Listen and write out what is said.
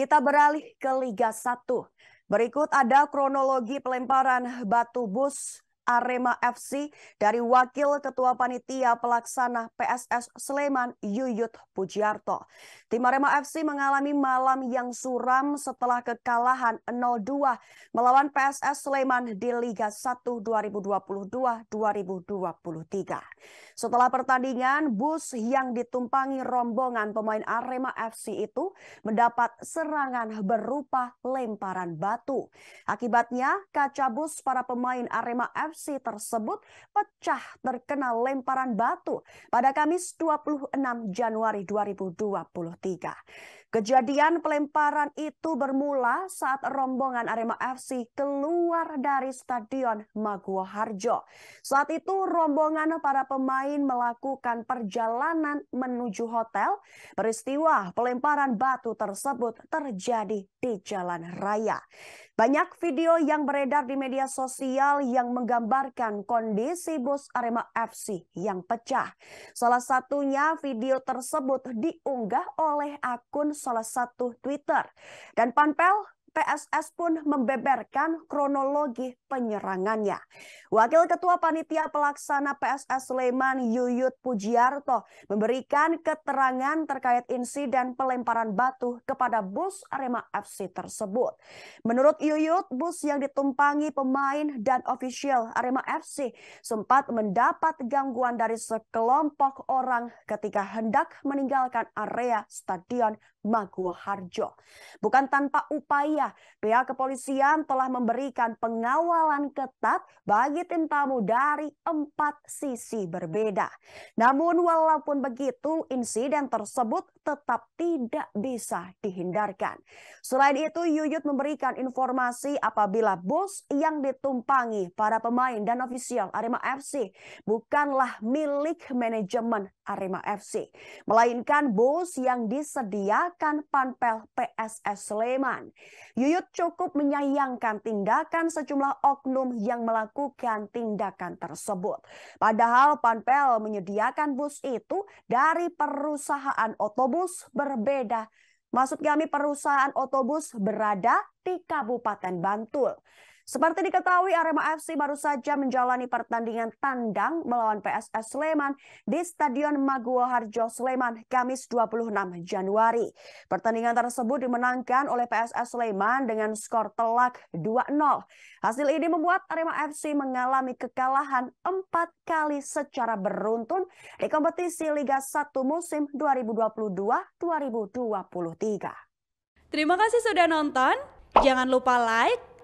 Kita beralih ke Liga 1. Berikut ada kronologi pelemparan batu bus Arema FC dari Wakil Ketua Panitia Pelaksana PSS Sleman Yuyut Pujiarto. Tim Arema FC mengalami malam yang suram setelah kekalahan 0-2 melawan PSS Sleman di Liga 1 2022-2023. Setelah pertandingan, bus yang ditumpangi rombongan pemain Arema FC itu mendapat serangan berupa lemparan batu. Akibatnya, kaca bus para pemain Arema FC aksi tersebut pecah terkena lemparan batu pada Kamis 26 Januari 2023. Kejadian pelemparan itu bermula saat rombongan Arema FC keluar dari Stadion Maguwo Harjo. Saat itu rombongan para pemain melakukan perjalanan menuju hotel. Peristiwa pelemparan batu tersebut terjadi di jalan raya. Banyak video yang beredar di media sosial yang menggambarkan kondisi bus Arema FC yang pecah. Salah satunya video tersebut diunggah oleh akun salah satu Twitter. Dan Panpel PSS pun membeberkan kronologi penyerangannya. Wakil Ketua Panitia Pelaksana PSS Sleman Yuyut Pujiarto memberikan keterangan terkait insiden pelemparan batu kepada bus Arema FC tersebut. Menurut Yuyut, bus yang ditumpangi pemain dan ofisial Arema FC sempat mendapat gangguan dari sekelompok orang ketika hendak meninggalkan area Stadion Maguwo Harjo. Bukan tanpa upaya, pihak kepolisian telah memberikan pengawalan ketat bagi tim tamu dari empat sisi berbeda. Namun walaupun begitu, insiden tersebut tetap tidak bisa dihindarkan. Selain itu, Yuyut memberikan informasi apabila bus yang ditumpangi para pemain dan ofisial Arema FC bukanlah milik manajemen Arema FC, melainkan bus yang disediakan tindakan Panpel PSS Sleman. Yuyut cukup menyayangkan tindakan sejumlah oknum yang melakukan tindakan tersebut. Padahal Panpel menyediakan bus itu dari perusahaan otobus berbeda Maksud kami perusahaan otobus berada di Kabupaten Bantul. Seperti diketahui, Arema FC baru saja menjalani pertandingan tandang melawan PSS Sleman di Stadion Maguwo Harjo Sleman Kamis 26 Januari. Pertandingan tersebut dimenangkan oleh PSS Sleman dengan skor telak 2-0. Hasil ini membuat Arema FC mengalami kekalahan 4 kali secara beruntun di kompetisi Liga 1 musim 2022-2023. Terima kasih sudah nonton. Jangan lupa like,